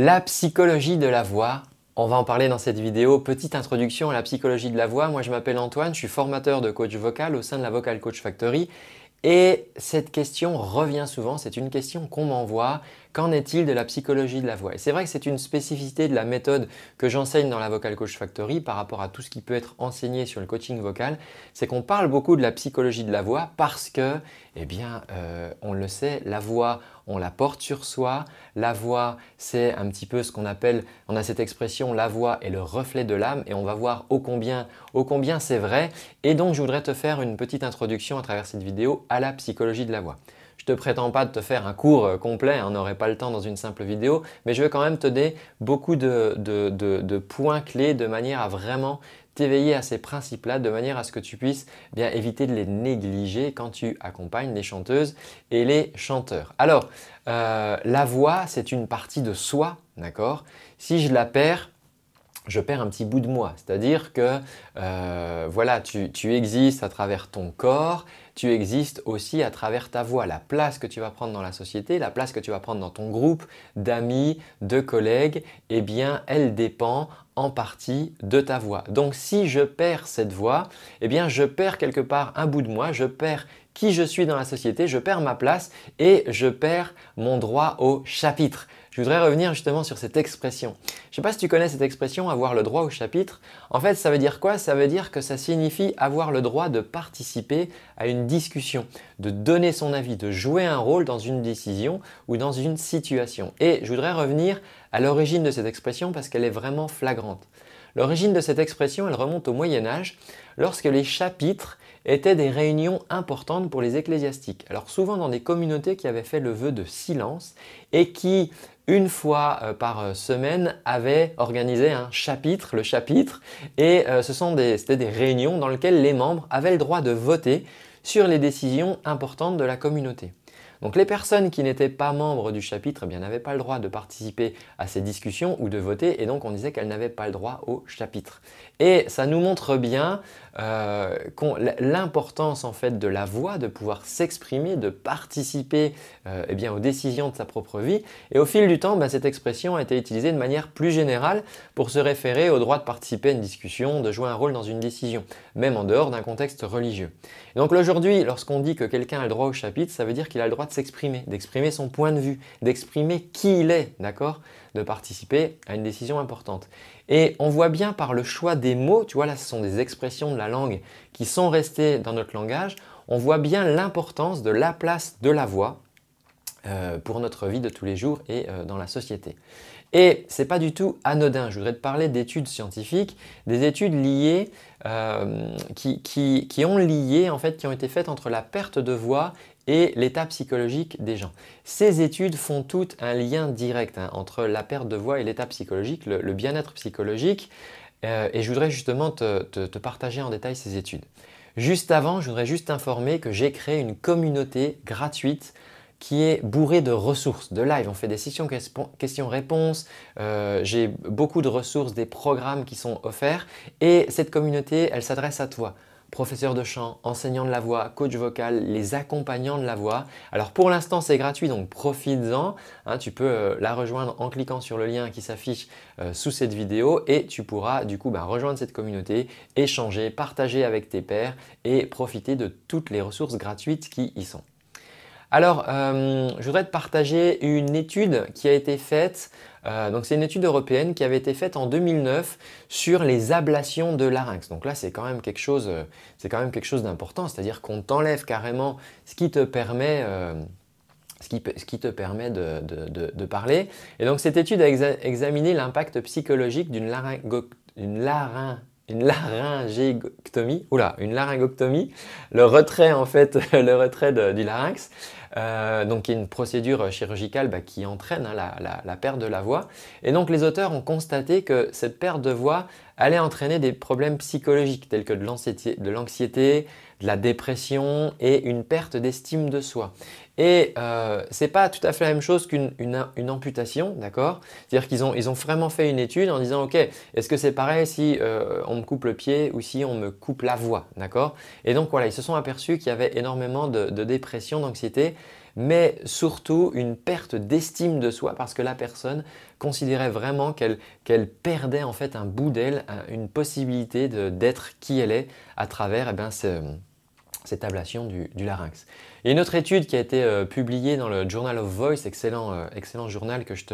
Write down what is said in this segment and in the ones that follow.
La psychologie de la voix, on va en parler dans cette vidéo. Petite introduction à la psychologie de la voix. Moi, je m'appelle Antoine, je suis formateur de coach vocal au sein de la Vocal Coach Factory. Et cette question revient souvent, c'est une question qu'on m'envoie Qu'en est-il de la psychologie de la voix c'est vrai que c'est une spécificité de la méthode que j'enseigne dans la Vocal Coach Factory par rapport à tout ce qui peut être enseigné sur le coaching vocal, c'est qu'on parle beaucoup de la psychologie de la voix parce que, eh bien, euh, on le sait, la voix, on la porte sur soi. La voix, c'est un petit peu ce qu'on appelle, on a cette expression, la voix est le reflet de l'âme et on va voir au combien, ô combien c'est vrai. Et donc, je voudrais te faire une petite introduction à travers cette vidéo à la psychologie de la voix. Je te prétends pas de te faire un cours euh, complet, on hein, n'aurait pas le temps dans une simple vidéo, mais je veux quand même te donner beaucoup de, points clés de manière à vraiment t'éveiller à ces principes-là de manière à ce que tu puisses eh bien éviter de les négliger quand tu accompagnes les chanteuses et les chanteurs. Alors, euh, la voix, c'est une partie de soi, d'accord Si je la perds, je perds un petit bout de moi. C'est-à-dire que euh, voilà, tu, existes à travers ton corps, tu existes aussi à travers ta voix, la place que tu vas prendre dans la société, la place que tu vas prendre dans ton groupe d'amis, de collègues, eh bien, elle dépend en partie de ta voix. Donc si je perds cette voix, eh bien, je perds quelque part un bout de moi, je perds qui je suis dans la société, je perds ma place et je perds mon droit au chapitre je voudrais revenir justement sur cette expression. Je ne sais pas si tu connais cette expression, avoir le droit au chapitre. En fait, ça veut dire quoi Ça veut dire que ça signifie avoir le droit de participer à une discussion, de donner son avis, de jouer un rôle dans une décision ou dans une situation. Et je voudrais revenir à l'origine de cette expression parce qu'elle est vraiment flagrante. L'origine de cette expression, elle remonte au Moyen Âge, lorsque les chapitres étaient des réunions importantes pour les ecclésiastiques. Alors souvent dans des communautés qui avaient fait le vœu de silence et qui, une fois euh, par euh, semaine, avaient organisé un chapitre, le chapitre, et euh, ce sont des, c'était des réunions dans lesquelles les membres avaient le droit de voter sur les décisions importantes de la communauté. Donc les personnes qui n'étaient pas membres du chapitre eh n'avaient pas le droit de participer à ces discussions ou de voter et donc on disait qu'elles n'avaient pas le droit au chapitre. Et ça nous montre bien euh, l'importance en fait de la voix, de pouvoir s'exprimer, de participer euh, eh bien, aux décisions de sa propre vie. Et au fil du temps, ben, cette expression a été utilisée de manière plus générale pour se référer au droit de participer à une discussion, de jouer un rôle dans une décision, même en dehors d'un contexte religieux. donc aujourd'hui, lorsqu'on dit que quelqu'un a le droit au chapitre, ça veut dire qu'il a le droit de s'exprimer, d'exprimer son point de vue, d'exprimer qui il est, d'accord De participer à une décision importante. Et on voit bien par le choix des mots, tu vois, là, ce sont des expressions de la langue qui sont restées dans notre langage, on voit bien l'importance de la place de la voix euh, pour notre vie de tous les jours et euh, dans la société. Et c'est pas du tout anodin. Je voudrais te parler d'études scientifiques, des études liées euh, qui, ont lié en fait, qui ont été faites entre la perte de voix et l'état psychologique des gens. Ces études font toutes un lien direct hein, entre la perte de voix et l'état psychologique, le, bien-être psychologique. Euh, et je voudrais justement te, te partager en détail ces études. Juste avant, je voudrais juste informer que j'ai créé une communauté gratuite qui est bourré de ressources, de live. On fait des sessions questions-réponses. Euh, j'ai beaucoup de ressources, des programmes qui sont offerts. Et cette communauté, elle s'adresse à toi professeur de chant, enseignant de la voix, coach vocal, les accompagnants de la voix. Alors pour l'instant c'est gratuit donc profites-en. Hein, tu peux euh, la rejoindre en cliquant sur le lien qui s'affiche euh, sous cette vidéo et tu pourras du coup bah, rejoindre cette communauté, échanger, partager avec tes pairs et profiter de toutes les ressources gratuites qui y sont. Alors, euh, je voudrais te partager une étude qui a été faite. Euh, donc, c'est une étude européenne qui avait été faite en 2009 sur les ablations de larynx. Donc là, c'est quand même quelque chose, euh, c'est quand même quelque chose d'important. C'est-à-dire qu'on t'enlève carrément ce qui te permet ce qui, te permet de, parler. Et donc cette étude a examiné l'impact psychologique d'une larynx une laryngectomie, une laryngoctomie, le retrait en fait, le retrait du larynx, euh, donc une procédure chirurgicale bah, qui entraîne hein, la, la, perte de la voix. Et donc les auteurs ont constaté que cette perte de voix allait entraîner des problèmes psychologiques tels que de l'anxiété, de la dépression et une perte d'estime de soi. Et euh, ce n'est pas tout à fait la même chose qu'une amputation, d'accord C'est-à-dire qu'ils ont, vraiment fait une étude en disant, ok, est-ce que c'est pareil si euh, on me coupe le pied ou si on me coupe la voix, d'accord Et donc voilà, ils se sont aperçus qu'il y avait énormément de, dépression, d'anxiété mais surtout une perte d'estime de soi parce que la personne considérait vraiment qu'elle perdait en fait un bout d'elle, euh, une possibilité d'être qui elle est à travers eh ben, cette ablation du, larynx. Et une autre étude qui a été euh, publiée dans le Journal of Voice, excellent, euh, excellent journal que je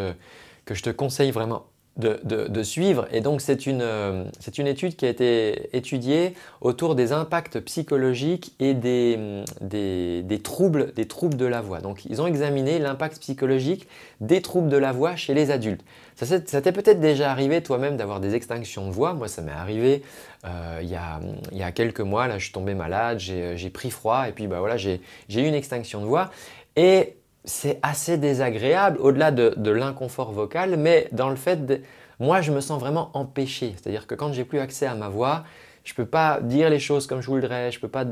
te conseille vraiment de, suivre. Et donc, euh, c'est une, étude qui a été étudiée autour des impacts psychologiques et mm, des, troubles, des troubles de la voix. Donc, ils ont examiné l'impact psychologique des troubles de la voix chez les adultes. Ça, t'est peut-être déjà arrivé toi-même d'avoir des extinctions de voix. Moi, ça m'est arrivé euh, il y, a, quelques mois. Là, je suis tombé malade, j'ai pris froid et puis bah, voilà, j'ai eu une extinction de voix. Et c'est assez désagréable, au-delà de, l'inconfort vocal, mais dans le fait Moi, je me sens vraiment empêché. C'est-à-dire que quand j'ai plus accès à ma voix, je ne peux pas dire les choses comme je voudrais, je ne peux pas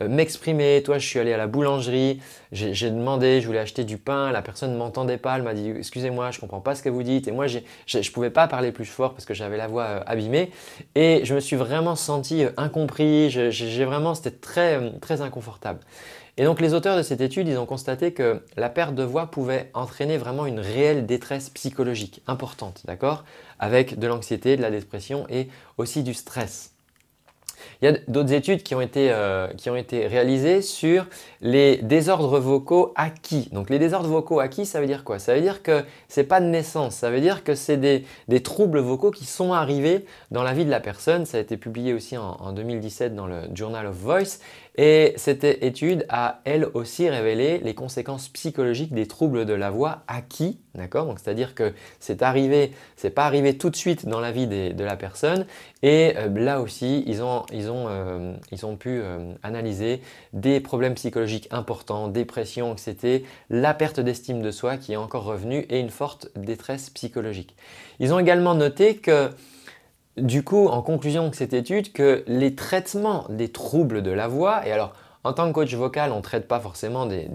euh, m'exprimer. Toi, je suis allé à la boulangerie, j'ai demandé, je voulais acheter du pain, la personne ne m'entendait pas, elle m'a dit excusez-moi, je ne comprends pas ce que vous dites. Et moi, je ne pouvais pas parler plus fort parce que j'avais la voix euh, abîmée. Et je me suis vraiment senti euh, incompris, j'ai vraiment, c'était très, très inconfortable. Et donc les auteurs de cette étude, ils ont constaté que la perte de voix pouvait entraîner vraiment une réelle détresse psychologique importante, d'accord Avec de l'anxiété, de la dépression et aussi du stress. Il y a d'autres études euh, qui ont, été, réalisées sur les désordres vocaux acquis. Donc les désordres vocaux acquis, ça veut dire quoi Ça veut dire que ce n'est pas de naissance, ça veut dire que c'est des, des, troubles vocaux qui sont arrivés dans la vie de la personne. Ça a été publié aussi en, 2017 dans le Journal of Voice. Et cette étude a elle aussi révélé les conséquences psychologiques des troubles de la voix acquis, c'est-à-dire que ce n'est pas arrivé tout de suite dans la vie de la personne et euh, là aussi, ils ont, euh, pu euh, analyser des problèmes psychologiques importants, dépression, anxiété, la perte d'estime de soi qui est encore revenue et une forte détresse psychologique. Ils ont également noté que, du coup, en conclusion de cette étude, que les traitements des troubles de la voix, et alors en tant que coach vocal, on ne traite pas forcément des,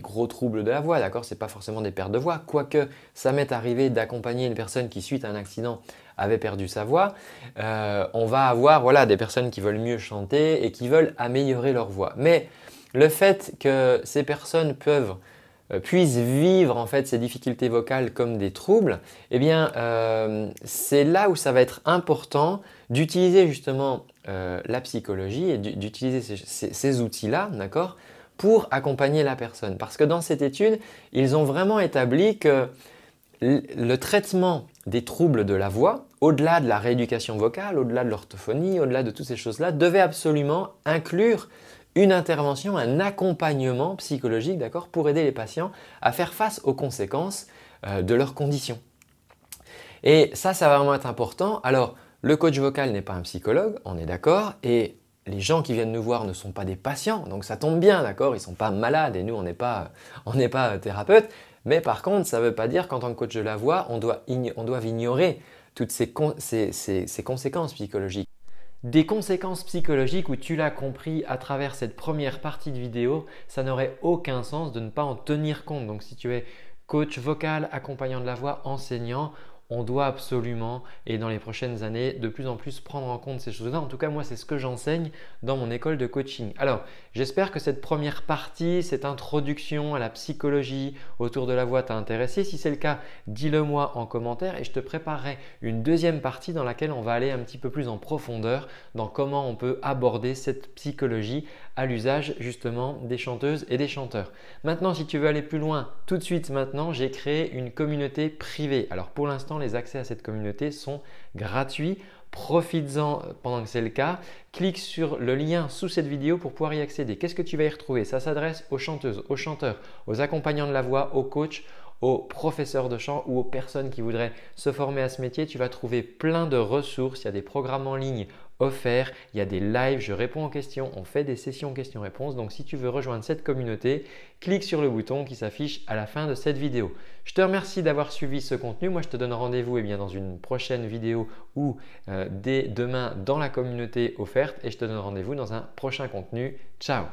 gros troubles de la voix, d'accord C'est pas forcément des pertes de voix, quoique ça m'est arrivé d'accompagner une personne qui, suite à un accident, avait perdu sa voix. Euh, on va avoir voilà, des personnes qui veulent mieux chanter et qui veulent améliorer leur voix. Mais le fait que ces personnes peuvent euh, puissent vivre en fait ces difficultés vocales comme des troubles, eh bien euh, c'est là où ça va être important d'utiliser justement euh, la psychologie et d'utiliser ces, outils-là, pour accompagner la personne. Parce que dans cette étude, ils ont vraiment établi que le traitement des troubles de la voix, au-delà de la rééducation vocale, au-delà de l'orthophonie, au-delà de toutes ces choses-là, devait absolument inclure une intervention, un accompagnement psychologique, d'accord, pour aider les patients à faire face aux conséquences euh, de leurs conditions. Et ça, ça va vraiment être important. Alors, le coach vocal n'est pas un psychologue, on est d'accord, et les gens qui viennent nous voir ne sont pas des patients, donc ça tombe bien, d'accord, ils ne sont pas malades, et nous, on n'est pas, on pas thérapeute. Mais par contre, ça ne veut pas dire qu'en tant que coach de la voix, on doit, ignorer toutes ces conséquences psychologiques. Des conséquences psychologiques où tu l'as compris à travers cette première partie de vidéo, ça n'aurait aucun sens de ne pas en tenir compte. Donc si tu es coach vocal, accompagnant de la voix, enseignant, on doit absolument, et dans les prochaines années, de plus en plus prendre en compte ces choses-là. En tout cas, moi, c'est ce que j'enseigne dans mon école de coaching. Alors, j'espère que cette première partie, cette introduction à la psychologie autour de la voix t'a intéressé. Si c'est le cas, dis-le moi en commentaire et je te préparerai une deuxième partie dans laquelle on va aller un petit peu plus en profondeur dans comment on peut aborder cette psychologie à l'usage justement des chanteuses et des chanteurs. Maintenant, si tu veux aller plus loin, tout de suite maintenant, j'ai créé une communauté privée. Alors pour l'instant, les accès à cette communauté sont gratuits. Profites-en pendant que c'est le cas. Clique sur le lien sous cette vidéo pour pouvoir y accéder. Qu'est-ce que tu vas y retrouver Ça s'adresse aux chanteuses, aux chanteurs, aux accompagnants de la voix, aux coachs, aux professeurs de chant ou aux personnes qui voudraient se former à ce métier, tu vas trouver plein de ressources. Il y a des programmes en ligne offert. Il y a des lives, je réponds aux questions, on fait des sessions questions-réponses. Donc si tu veux rejoindre cette communauté, clique sur le bouton qui s'affiche à la fin de cette vidéo. Je te remercie d'avoir suivi ce contenu. Moi, je te donne rendez-vous et eh bien, dans une prochaine vidéo ou euh, dès demain dans la communauté offerte et je te donne rendez-vous dans un prochain contenu. Ciao